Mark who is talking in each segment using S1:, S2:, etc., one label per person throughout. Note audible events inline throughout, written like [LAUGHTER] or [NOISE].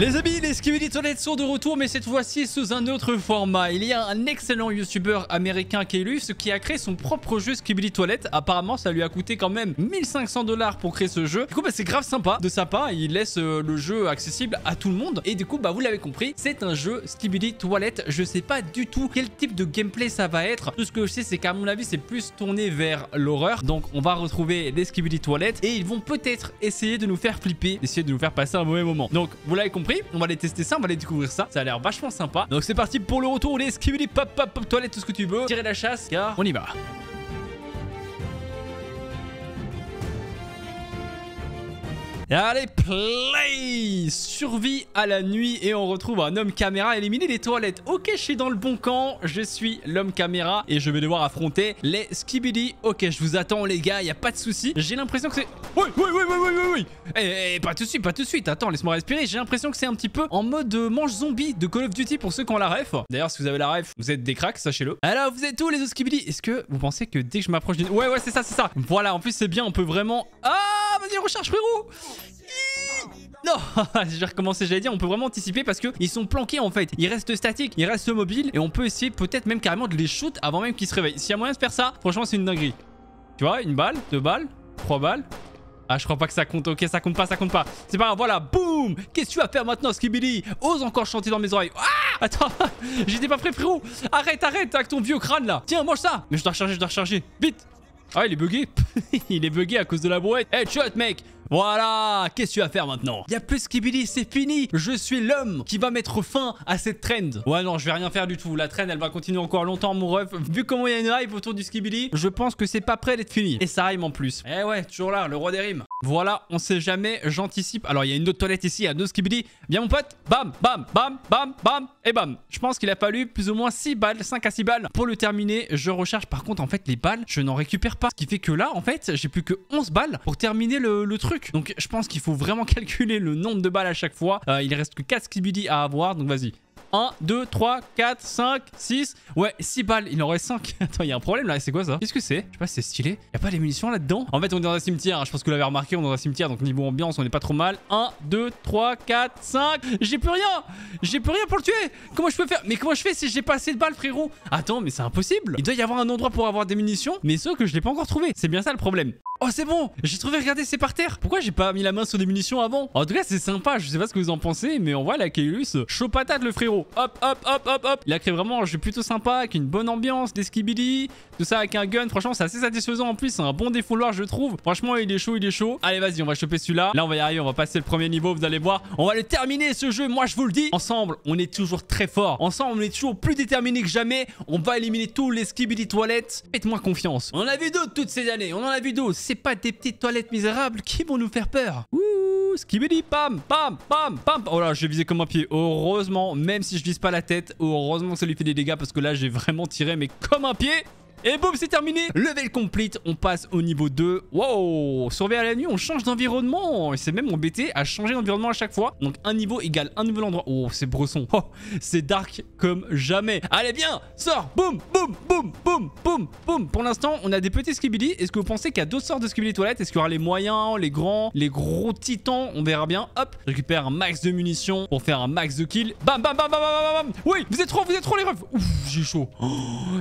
S1: Les amis, les Skibidi Toilettes sont de retour, mais cette fois-ci sous un autre format. Il y a un excellent youtubeur américain Keylus qui a créé son propre jeu Skibidi Toilette Apparemment, ça lui a coûté quand même 1500 dollars pour créer ce jeu. Du coup, bah, c'est grave sympa de sa part. Il laisse euh, le jeu accessible à tout le monde. Et du coup, bah, vous l'avez compris, c'est un jeu Skibidi Toilette Je sais pas du tout quel type de gameplay ça va être. Tout ce que je sais, c'est qu'à mon avis, c'est plus tourné vers l'horreur. Donc, on va retrouver des Skibidi Toilettes et ils vont peut-être essayer de nous faire flipper, essayer de nous faire passer un mauvais moment. Donc, vous l'avez compris on va aller tester ça, on va aller découvrir ça. Ça a l'air vachement sympa. Donc c'est parti pour le retour. Les skibidi pop pop pop toilette, tout ce que tu veux. Tirer la chasse, on y va. allez, play Survie à la nuit et on retrouve un homme caméra éliminé les toilettes. Ok, je suis dans le bon camp, je suis l'homme caméra et je vais devoir affronter les Skibidi. Ok, je vous attends les gars, Il y a pas de souci. J'ai l'impression que c'est... Oui, oui, oui, oui, oui, oui, oui eh, eh, pas tout de suite, pas tout de suite, attends, laisse-moi respirer. J'ai l'impression que c'est un petit peu en mode euh, manche zombie de Call of Duty pour ceux qui ont la ref. D'ailleurs, si vous avez la ref, vous êtes des cracks, sachez-le. Alors, vous êtes où les Skibidi Est-ce que vous pensez que dès que je m'approche d'une... Ouais, ouais, c'est ça, c'est ça. Voilà, en plus c'est bien, on peut vraiment... Ah vas-y, recharge, frérot non, [LAUGHS] j'ai recommencé, j'allais dire, on peut vraiment anticiper parce que ils sont planqués en fait. Ils restent statiques, ils restent mobiles et on peut essayer peut-être même carrément de les shoot avant même qu'ils se réveillent. S'il y a moyen de faire ça, franchement c'est une dinguerie. Tu vois, une balle, deux balles, trois balles, ah, je crois pas que ça compte. Ok, ça compte pas, ça compte pas. C'est pas grave, voilà. Boum Qu'est-ce que tu vas faire maintenant, Skibili Ose encore chanter dans mes oreilles. Ah Attends, [LAUGHS] j'étais pas prêt, frérot. Arrête, arrête avec ton vieux crâne là. Tiens, mange ça. Mais je dois recharger, je dois recharger. Vite ah, il est bugué. [LAUGHS] il est bugué à cause de la brouette. Headshot, mec voilà, qu'est-ce que tu vas faire maintenant a plus Skibidi, c'est fini Je suis l'homme qui va mettre fin à cette trend. Ouais, non, je vais rien faire du tout. La trend, elle va continuer encore longtemps, mon ref. Vu comment il y a une hype autour du Skibidi, je pense que c'est pas prêt d'être fini. Et ça rime en plus. Eh ouais, toujours là, le roi des rimes. Voilà, on sait jamais, j'anticipe. Alors, il y a une autre toilette ici, il y a deux skibidi. Bien, mon pote, bam, bam, bam, bam, bam, et bam. Je pense qu'il a fallu plus ou moins 6 balles, 5 à 6 balles pour le terminer. Je recherche, par contre, en fait, les balles, je n'en récupère pas. Ce qui fait que là, en fait, j'ai plus que 11 balles pour terminer le, truc. Donc, je pense qu'il faut vraiment [LAUGHS] calculer le nombre de balles à chaque fois. Euh, il reste que 4 skibidi à avoir, donc vas-y. 1, 2, 3, 4, 5, 6. Ouais, 6 balles. Il en reste 5. [LAUGHS] Attends, il y a un problème là. C'est quoi ça Qu'est-ce que c'est Je sais pas, c'est stylé. Y'a a pas les munitions là-dedans En fait, on est dans un cimetière. Hein. Je pense que vous l'avez remarqué, on est dans un cimetière. Donc, niveau ambiance, on est pas trop mal. 1, 2, 3, 4, 5. J'ai plus rien. J'ai plus rien pour le tuer. Comment je peux faire Mais comment je fais si j'ai pas assez de balles, frérot Attends, mais c'est impossible. Il doit y avoir un endroit pour avoir des munitions. Mais sauf que je l'ai pas encore trouvé. C'est bien ça le problème. Oh, c'est bon J'ai trouvé, regardez, c'est par terre Pourquoi j'ai pas mis la main sur des munitions avant En tout cas, c'est sympa, je sais pas ce que vous en pensez, mais on voit la Klus chaud patate le frérot Hop, hop, hop, hop, hop Il a créé vraiment un jeu plutôt sympa, avec une bonne ambiance, des skibidi, tout ça avec un gun, franchement, c'est assez satisfaisant en plus, c'est un bon défouloir, je trouve. Franchement, il est chaud, il est chaud. Allez, vas-y, on va choper celui-là. Là, on va y arriver, on va passer le premier niveau, vous allez voir. On va le terminer, ce jeu, moi, je vous le dis. Ensemble, on est toujours très fort. Ensemble, on est toujours plus déterminé que jamais. On va éliminer tous les skibidi toilettes. Faites-moi confiance. On en a vu d'autres toutes ces années, on en a vu d'autres c'est pas des petites toilettes misérables qui vont nous faire peur. Ouh, dit pam, pam, pam, pam. Oh là, j'ai visé comme un pied. Heureusement, même si je vise pas la tête, heureusement que ça lui fait des dégâts parce que là, j'ai vraiment tiré, mais comme un pied. Et boum, c'est terminé Level complete, on passe au niveau 2. Wow Surveille à la nuit, on change d'environnement Il s'est même embêté à changer d'environnement à chaque fois. Donc un niveau égale un nouvel endroit. Oh, c'est bresson. Oh, c'est dark comme jamais. Allez, bien Sort Boum, boum, boum, boum, boum, boum Pour l'instant, on a des petits skibidi. Est-ce que vous pensez qu'il y a d'autres sortes de skibidi toilettes Est-ce qu'il y aura les moyens, les grands, les gros titans On verra bien. Hop, récupère un max de munitions pour faire un max de kills. Bam, bam, bam, bam, bam, bam, bam Oui, vous êtes trop, vous êtes trop les refs j'ai chaud. Oh,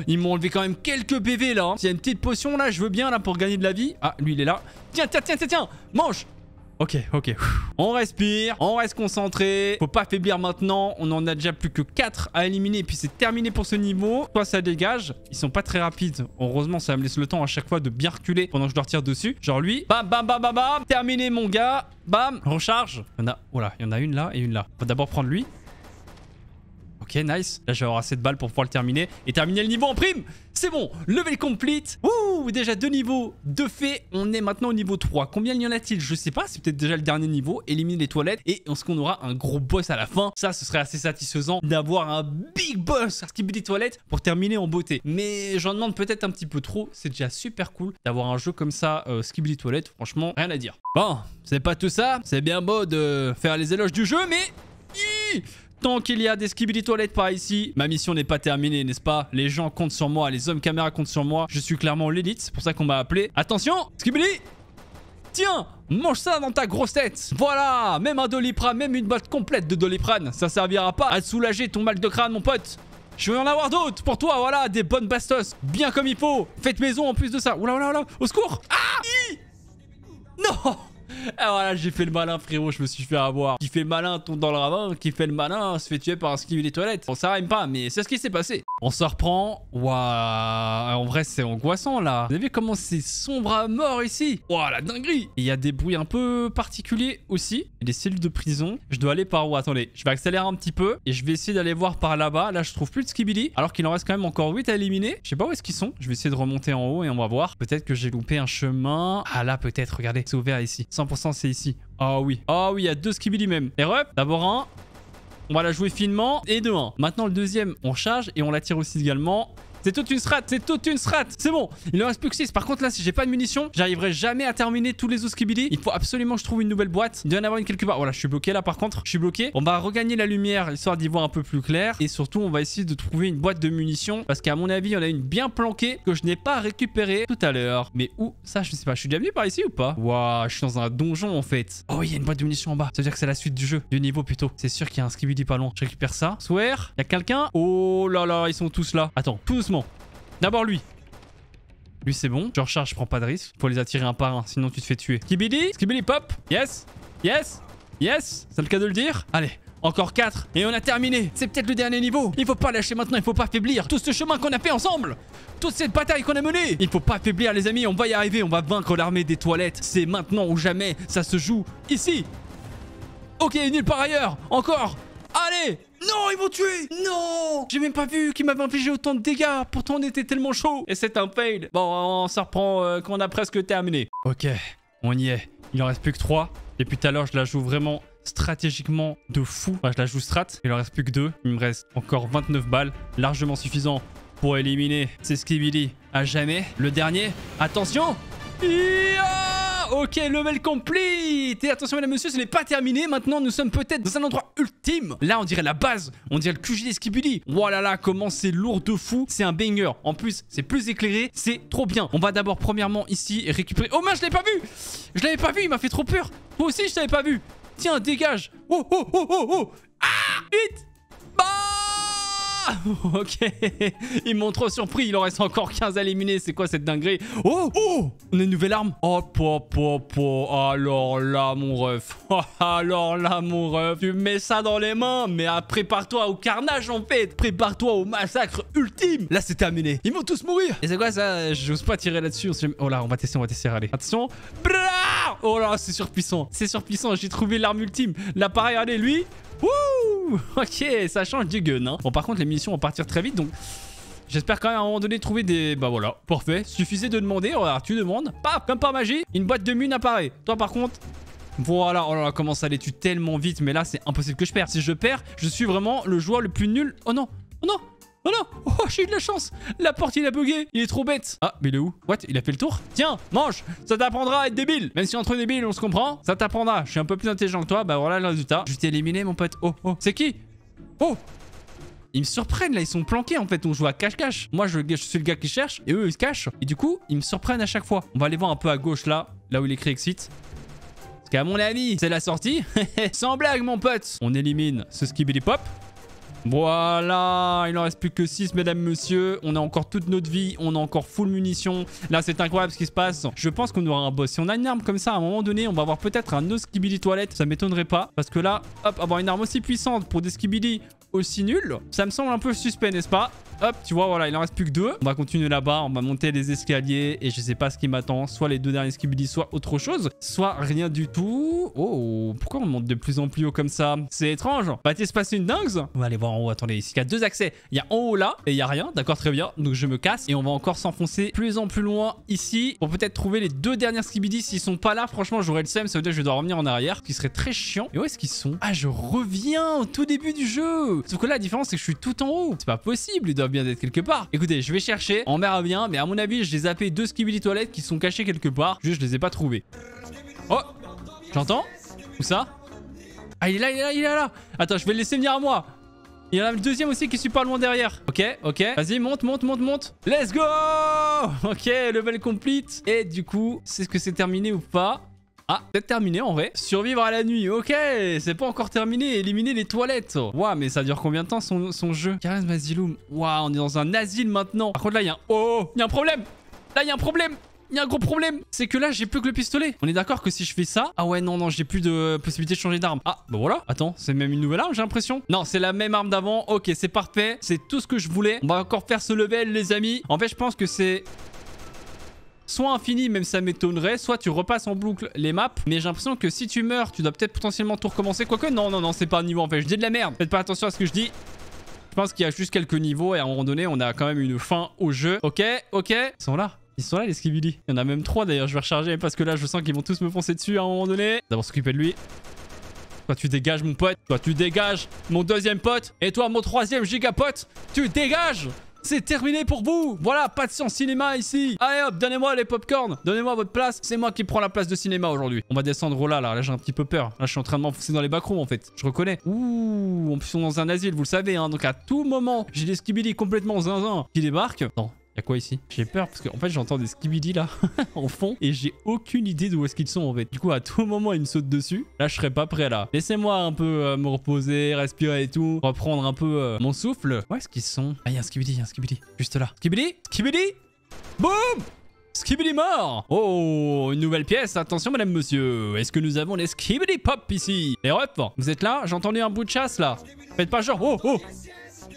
S1: ils m'ont enlevé quand même quelques quelques PV là. Hein. Il y a une petite potion là, je veux bien là pour gagner de la vie. Ah, lui il est là. Tiens, tiens, tiens, tiens, Mange. Ok, ok. On respire, on reste concentré. Faut pas faiblir maintenant. On en a déjà plus que 4 à éliminer. Et puis c'est terminé pour ce niveau. Soit ça dégage. Ils sont pas très rapides. Heureusement, ça me laisse le temps à chaque fois de bien reculer pendant que je dois retirer dessus. Genre lui. Bam, bam, bam, bam, bam. Terminé, mon gars. Bam. Recharge. Il y en a. Voilà, y en a une là et une là. On va d'abord prendre lui. Ok, nice. Là, je vais avoir assez de balles pour pouvoir le terminer. Et terminer le niveau en prime C'est bon Level complete Ouh Déjà deux niveaux de fait. On est maintenant au niveau 3. Combien il y en a-t-il Je sais pas. C'est peut-être déjà le dernier niveau. Éliminer les toilettes. Et on ce qu'on aura un gros boss à la fin Ça, ce serait assez satisfaisant d'avoir un big boss à skipper des toilettes pour terminer en beauté. Mais j'en demande peut-être un petit peu trop. C'est déjà super cool d'avoir un jeu comme ça, euh, Toilette. Franchement, rien à dire. Bon, c'est pas tout ça. C'est bien beau de faire les éloges du jeu, mais... Tant qu'il y a des skibidi toilettes par ici, ma mission n'est pas terminée, n'est-ce pas Les gens comptent sur moi, les hommes caméra comptent sur moi. Je suis clairement l'élite, c'est pour ça qu'on m'a appelé. Attention Skibidi Tiens Mange ça dans ta grosse tête Voilà Même un doliprane, même une boîte complète de doliprane, ça servira pas à soulager ton mal de crâne, mon pote je vais en avoir d'autres pour toi, voilà, des bonnes bastos, bien comme il faut. Faites maison en plus de ça. Oula, oula, oula, au secours Ah Non ah voilà j'ai fait le malin, frérot, je me suis fait avoir. Qui fait le malin tombe dans le ravin, qui fait le malin se fait tuer par un ou des toilettes. Bon, ça rime pas, mais c'est ce qui s'est passé. On se reprend. Waouh, en vrai, c'est angoissant là. Vous avez vu comment c'est sombre à mort ici Waouh, la dinguerie Il y a des bruits un peu particuliers aussi. des cellules de prison. Je dois aller par où Attendez, je vais accélérer un petit peu et je vais essayer d'aller voir par là-bas. Là, je trouve plus de skibidi alors qu'il en reste quand même encore 8 à éliminer. Je sais pas où est-ce qu'ils sont. Je vais essayer de remonter en haut et on va voir. Peut-être que j'ai loupé un chemin. Ah là, peut-être, regardez, c'est ouvert ici. 100% c'est ici. Ah oui. Ah oh, oui, il y a deux skibidi même. Et d'abord un. On va la jouer finement et de 1. Maintenant, le deuxième, on charge et on la tire aussi également. C'est toute une strat, c'est toute une strat C'est bon, il ne reste plus que 6. Par contre là, si j'ai pas de munitions, j'arriverai jamais à terminer tous les Oskibili. Il faut absolument que je trouve une nouvelle boîte. Il doit y en avoir une quelque part. Voilà, je suis bloqué là par contre. Je suis bloqué. On va regagner la lumière, histoire d'y voir un peu plus clair. Et surtout, on va essayer de trouver une boîte de munitions. Parce qu'à mon avis, il y en a une bien planquée que je n'ai pas récupérée tout à l'heure. Mais où Ça, je ne sais pas. Je suis déjà venu par ici ou pas Waouh, je suis dans un donjon en fait. Oh, il y a une boîte de munitions en bas. Ça veut dire que c'est la suite du jeu, du niveau plutôt. C'est sûr qu'il y a un Skibidi pas long. Je récupère ça. Swear, il y a quelqu'un Oh là là, ils sont tous là. Attends, tous D'abord lui. Lui, c'est bon. Je recharge, je prends pas de risque. Faut les attirer un par un, sinon tu te fais tuer. Skibidi, skibidi, pop. Yes, yes, yes. C'est le cas de le dire. Allez, encore 4 et on a terminé. C'est peut-être le dernier niveau. Il faut pas lâcher maintenant, il faut pas faiblir. Tout ce chemin qu'on a fait ensemble, toute cette bataille qu'on a menée. Il faut pas faiblir, les amis, on va y arriver, on va vaincre l'armée des toilettes. C'est maintenant ou jamais, ça se joue ici. Ok, nulle par ailleurs, encore. Allez non, ils m'ont tué Non J'ai même pas vu qu'ils m'avaient infligé autant de dégâts. Pourtant, on était tellement chaud. Et c'est un fail. Bon, on s'en reprend euh, quand on a presque terminé. Ok, on y est. Il en reste plus que 3. Depuis tout à l'heure, je la joue vraiment stratégiquement de fou. Enfin, je la joue strat. Il en reste plus que 2. Il me reste encore 29 balles. Largement suffisant pour éliminer ces skibili à jamais. Le dernier. Attention ok, level complete Et attention mesdames et messieurs, ce n'est pas terminé, maintenant nous sommes peut-être dans un endroit ultime Là on dirait la base, on dirait le QG des Skibidi là là, comment c'est lourd de fou, c'est un banger En plus, c'est plus éclairé, c'est trop bien On va d'abord premièrement ici récupérer... Oh mince, je l'ai pas vu Je l'avais pas vu, il m'a fait trop peur Moi aussi je l'avais pas vu Tiens, dégage Oh oh oh oh oh Ah Vite ah, ok Ils m'ont trop surpris, il en reste encore 15 à éliminer, c'est quoi cette dinguerie Oh Oh On a une nouvelle arme Oh po Alors là mon ref [LAUGHS] Alors là mon ref Tu mets ça dans les mains Mais prépare-toi au carnage en fait Prépare-toi au massacre ultime Là c'est terminé Ils vont tous mourir Et c'est quoi ça J'ose pas tirer là-dessus Oh là on va tester, on va tester, allez Attention Oh là c'est surpuissant C'est surpuissant, j'ai trouvé l'arme ultime L'appareil, allez lui [LAUGHS] ok, ça change du gun. Hein. Bon, par contre, les missions vont partir très vite, donc... J'espère quand même à un moment donné trouver des... Bah voilà, parfait. Suffisait de demander. voilà tu demandes. Paf, comme par magie, une boîte de mun apparaît. Toi, par contre... Voilà, oh là là, comment ça les tu tellement vite. Mais là, c'est impossible que je perds. Si je perds, je suis vraiment le joueur le plus nul. Oh non, oh non, Oh non Oh, j'ai eu de la chance La porte, il a bugué Il est trop bête Ah, mais il est où What Il a fait le tour Tiens, mange Ça t'apprendra à être débile Même si entre débiles, on se comprend, ça t'apprendra. Je suis un peu plus intelligent que toi. Bah voilà le résultat. Je t'ai éliminé, mon pote. Oh, oh C'est qui Oh ils me surprennent là, ils sont planqués en fait, on joue à cache-cache. Moi je, je, suis le gars qui cherche et eux ils se cachent. Et du coup, ils me surprennent à chaque fois. On va aller voir un peu à gauche là, là où il écrit Exit. Parce qu'à mon avis, c'est la sortie. [LAUGHS] Sans blague mon pote. On élimine ce skibidi pop. Voilà, il en reste plus que 6, mesdames, messieurs. On a encore toute notre vie, on a encore full munitions. Là, c'est incroyable ce qui se passe. Je pense qu'on aura un boss. Si on a une arme comme ça, à un moment donné, on va avoir peut-être un skibidi toilette. Ça m'étonnerait pas. Parce que là, hop, avoir une arme aussi puissante pour des skibidi aussi nuls, ça me semble un peu suspect, n'est-ce pas Hop, tu vois, voilà, il en reste plus que deux. On va continuer là-bas, on va monter les escaliers et je sais pas ce qui m'attend. Soit les deux derniers Skibidi, soit autre chose, soit rien du tout. Oh, pourquoi on monte de plus en plus haut comme ça C'est étrange. Va-t-il se passer une dingue On va aller voir en haut. Attendez, ici, il y a deux accès. Il y a en haut là et il y a rien. D'accord, très bien. Donc je me casse et on va encore s'enfoncer plus en plus loin ici pour peut-être trouver les deux derniers Skibidi. S'ils sont pas là, franchement, j'aurais le seum. Ça veut dire que je dois revenir en arrière, ce qui serait très chiant. Et où est-ce qu'ils sont Ah, je reviens au tout début du jeu. Sauf que là, la différence, c'est que je suis tout en haut. C'est pas possible. Ils bien d'être quelque part. Écoutez, je vais chercher, on à bien, mais à mon avis, Je ai zappé deux skibidi toilettes qui sont cachés quelque part. Juste, je les ai pas trouvés. Oh J'entends Où ça Ah, il est là, il est là, il est là Attends, je vais le laisser venir à moi il y en a le deuxième aussi qui suit pas loin derrière. Ok, ok. Vas-y, monte, monte, monte, monte. Let's go [LAUGHS] Ok, level complete. Et du coup, c'est ce que c'est terminé ou pas ah, peut terminé en vrai. Survivre à la nuit, ok, c'est pas encore terminé. Éliminer les toilettes. Waouh, mais ça dure combien de temps son, jeu Charisme Asylum. Waouh, on est dans un asile maintenant. Par contre là, il y a un... Oh, il y a un problème Là, il y a un problème il y a un gros problème, c'est que là j'ai plus que le pistolet. On est d'accord que si je fais ça, ah ouais non non j'ai plus de possibilité de changer d'arme. Ah bah voilà, attends c'est même une nouvelle arme j'ai l'impression. Non c'est la même arme d'avant, ok c'est parfait, c'est tout ce que je voulais. On va encore faire ce level les amis. En fait je pense que c'est soit infini, même ça m'étonnerait, soit tu repasses en boucle les maps. Mais j'ai l'impression que si tu meurs, tu dois peut-être potentiellement tout recommencer. Quoique, non, non, non, c'est pas un niveau en fait. Je dis de la merde. Faites pas attention à ce que je dis. Je pense qu'il y a juste quelques niveaux et à un moment donné, on a quand même une fin au jeu. Ok, ok. Ils sont là. Ils sont là, les skibili Il y en a même trois d'ailleurs. Je vais recharger parce que là, je sens qu'ils vont tous me foncer dessus à un moment donné. D'abord, s'occuper de lui. Toi tu dégages mon pote, toi tu dégages mon deuxième pote, et toi mon troisième gigapote, tu dégages c'est terminé pour vous Voilà, pas de science cinéma ici Allez hop, donnez-moi les popcorns Donnez-moi votre place C'est moi qui prends la place de cinéma aujourd'hui. On va descendre là, là. Là, j'ai un petit peu peur. Là, je suis en train de m'enfoncer dans les backrooms, en fait. Je reconnais. Ouh, on est dans un asile, vous le savez, hein. Donc, à tout moment, j'ai des skibidi complètement zinzin qui débarquent. Non, Y'a quoi ici J'ai peur parce que en fait j'entends des skibidi là [LAUGHS] en fond et j'ai aucune idée d'où est-ce qu'ils sont en fait. Du coup à tout moment ils me sautent dessus. Là je serais pas prêt là. Laissez-moi un peu euh, me reposer, respirer et tout, reprendre un peu euh, mon souffle. Où est-ce qu'ils sont Ah y'a un skibidi, y'a un skibidi. Juste là. Skibidi Skibidi Boum Skibidi mort Oh, une nouvelle pièce, attention madame monsieur. Est-ce que nous avons les Skibidi Pop ici Les hop, vous êtes là J'entendais un bout de chasse là. Faites pas genre, oh, oh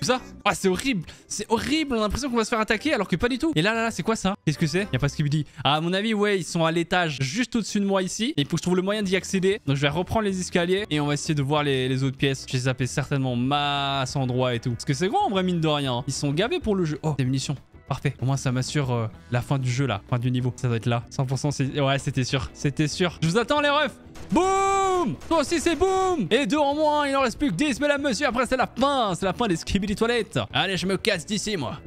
S1: ça Ah, c'est horrible C'est horrible On a l'impression qu'on va se faire attaquer alors que pas du tout. Et là, là, là, c'est quoi ça Qu'est-ce que c'est Y'a pas ce qu'il me dit. Ah, à mon avis, ouais, ils sont à l'étage juste au-dessus de moi ici. Et il faut que je trouve le moyen d'y accéder. Donc, je vais reprendre les escaliers et on va essayer de voir les, autres pièces. J'ai zappé certainement masse droit et tout. Parce que c'est grand en vrai, mine de rien. Ils sont gavés pour le jeu. Oh, des munitions. Parfait. Au moins, ça m'assure euh, la fin du jeu, là. Fin du niveau. Ça doit être là. 100%, c'est... Ouais, c'était sûr. C'était sûr. Je vous attends, les refs Boum Toi aussi c'est boum Et deux en moins, il en reste plus que 10, mesdames, messieurs. Après c'est la fin, c'est la fin des des toilettes. Allez, je me casse d'ici, moi.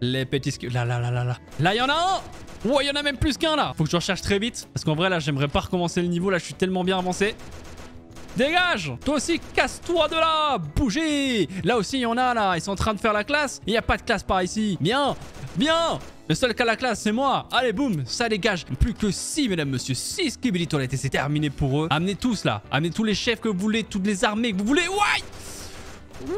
S1: Les petits skibidi... Là, là, là, là, là. Là, il y en a un Ouais, il y en a même plus qu'un, là Faut que je recherche très vite, parce qu'en vrai, là, j'aimerais pas recommencer le niveau. Là, je suis tellement bien avancé. Dégage Toi aussi, casse-toi de là Bougez Là aussi, il y en a, là. Ils sont en train de faire la classe. Il n'y a pas de classe par ici. Bien Bien le seul qui a la classe, c'est moi. Allez, boum, ça dégage. Plus que 6, mesdames, monsieur. 6 Kibili Toilette. Et c'est terminé pour eux. Amenez tous, là. Amenez tous les chefs que vous voulez, toutes les armées que vous voulez. Ouais Ouh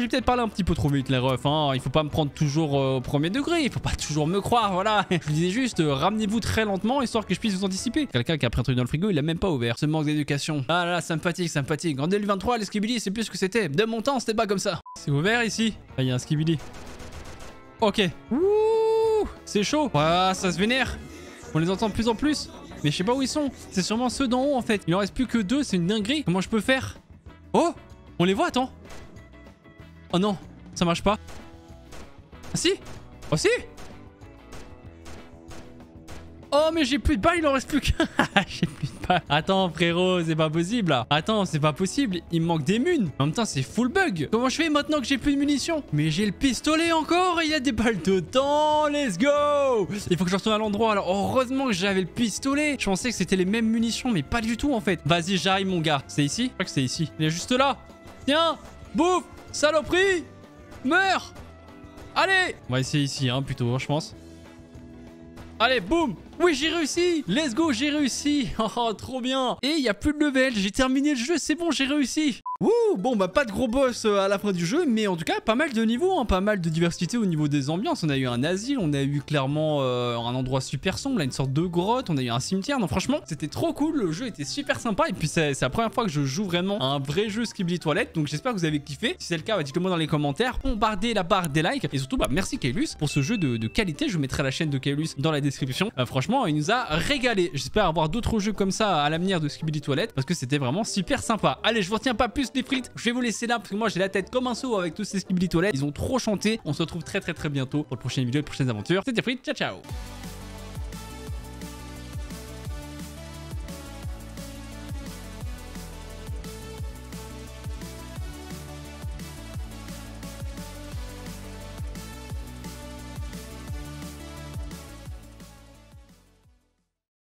S1: j'ai peut-être parlé un petit peu trop vite, les refs. Hein. Il faut pas me prendre toujours euh, au premier degré. Il faut pas toujours me croire, voilà. [LAUGHS] je vous disais juste, euh, ramenez-vous très lentement, histoire que je puisse vous anticiper. Quelqu'un qui a pris un truc dans le frigo, il l'a même pas ouvert. Ce manque d'éducation. Ah là là, sympathique Sympathique En 2023, les c'est plus ce que c'était. De mon temps, c'était pas comme ça. C'est ouvert ici. Ah, il y a un skibidi. Ok. Ouh, c'est chaud. Ah, ça se vénère. On les entend de plus en plus. Mais je sais pas où ils sont. C'est sûrement ceux d'en haut en fait. Il en reste plus que deux, c'est une dinguerie. Comment je peux faire Oh On les voit, attends. Oh non, ça marche pas. Ah si Oh si Oh mais j'ai plus de balles, il en reste plus qu'un [LAUGHS] J'ai plus de balles. Attends frérot, c'est pas possible là. Attends, c'est pas possible, il me manque des munes. En même temps, c'est full bug. Comment je fais maintenant que j'ai plus de munitions Mais j'ai le pistolet encore et il y a des balles dedans. Let's go Il faut que je retourne à l'endroit. Alors heureusement que j'avais le pistolet. Je pensais que c'était les mêmes munitions, mais pas du tout en fait. Vas-y, j'arrive mon gars. C'est ici Je crois que c'est ici. Il est juste là. Tiens Bouffe Saloperie Meurs Allez On va essayer ici, hein, plutôt, hein, je pense. Allez, boum oui, j'ai réussi Let's go, j'ai réussi [LAUGHS] Oh, trop bien Et il n'y a plus de level, j'ai terminé le jeu, c'est bon, j'ai réussi Wouh Bon, bah pas de gros boss euh, à la fin du jeu, mais en tout cas, pas mal de niveaux, hein. pas mal de diversité au niveau des ambiances. On a eu un asile, on a eu clairement euh, un endroit super sombre, une sorte de grotte, on a eu un cimetière. Non, franchement, c'était trop cool, le jeu était super sympa, et puis c'est la première fois que je joue vraiment à un vrai jeu Skibidi Toilette, donc j'espère que vous avez kiffé. Si c'est le cas, bah, dites-le moi dans les commentaires, bombardez la barre des likes, et surtout, bah merci Kaelus pour ce jeu de, qualité, je mettrai la chaîne de Kaelus dans la description. Euh, franchement, il nous a régalé. J'espère avoir d'autres jeux comme ça à l'avenir de Skibidi Toilette parce que c'était vraiment super sympa. Allez, je vous retiens pas plus les frites. Je vais vous laisser là parce que moi j'ai la tête comme un seau avec tous ces Skibidi toilettes. Ils ont trop chanté. On se retrouve très très très bientôt pour le prochaine vidéo et prochaines aventures. C'était Frites. Ciao ciao.